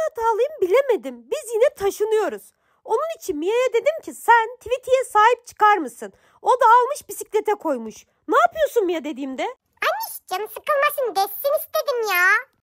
ben hatalıyım bilemedim. Biz yine taşınıyoruz. Onun için Mia'ya dedim ki sen Tweety'ye sahip çıkar mısın? O da almış bisiklete koymuş. Ne yapıyorsun Mia dediğimde? Anniş canı sıkılmasın desin